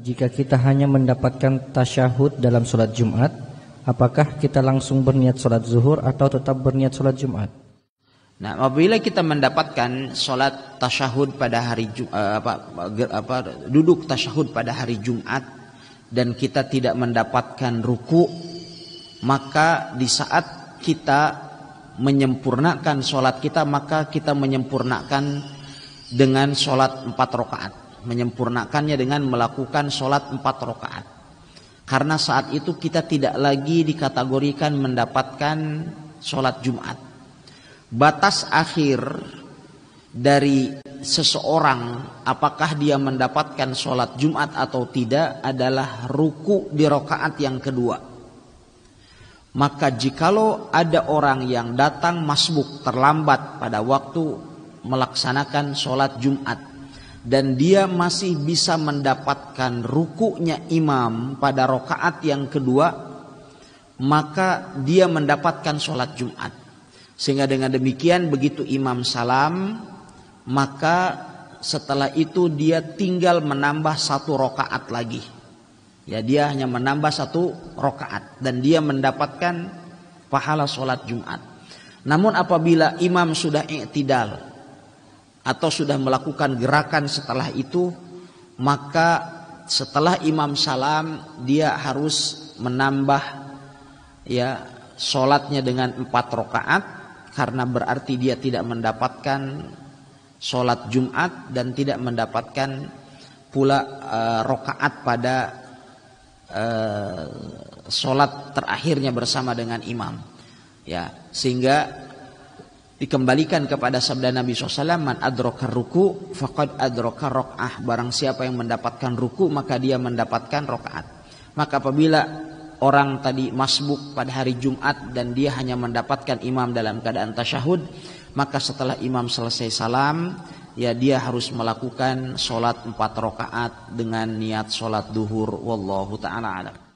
jika kita hanya mendapatkan tasyahud dalam sholat Jumat, apakah kita langsung berniat sholat zuhur atau tetap berniat sholat Jumat? Nah, apabila kita mendapatkan sholat tasyahud pada hari eh, apa, apa, duduk tasyahud pada hari Jumat dan kita tidak mendapatkan ruku, maka di saat kita menyempurnakan sholat kita, maka kita menyempurnakan dengan sholat empat rakaat menyempurnakannya dengan melakukan sholat empat rakaat. Karena saat itu kita tidak lagi dikategorikan mendapatkan sholat Jumat. Batas akhir dari seseorang apakah dia mendapatkan sholat Jumat atau tidak adalah ruku di rokaat yang kedua. Maka jikalau ada orang yang datang masbuk terlambat pada waktu melaksanakan sholat Jumat dan dia masih bisa mendapatkan rukuknya imam pada rokaat yang kedua, maka dia mendapatkan sholat Jumat. Sehingga dengan demikian begitu imam salam, maka setelah itu dia tinggal menambah satu rokaat lagi. Ya dia hanya menambah satu rokaat dan dia mendapatkan pahala sholat Jumat. Namun apabila imam sudah iktidal, atau sudah melakukan gerakan setelah itu maka setelah imam salam dia harus menambah ya sholatnya dengan empat rakaat karena berarti dia tidak mendapatkan sholat Jumat dan tidak mendapatkan pula uh, eh, rokaat pada uh, sholat terakhirnya bersama dengan imam ya sehingga dikembalikan kepada sabda Nabi SAW man adroka ruku faqad adroka rok'ah barang siapa yang mendapatkan ruku maka dia mendapatkan rokaat maka apabila orang tadi masbuk pada hari Jumat dan dia hanya mendapatkan imam dalam keadaan tasyahud maka setelah imam selesai salam ya dia harus melakukan sholat empat rokaat dengan niat sholat duhur wallahu ta'ala alam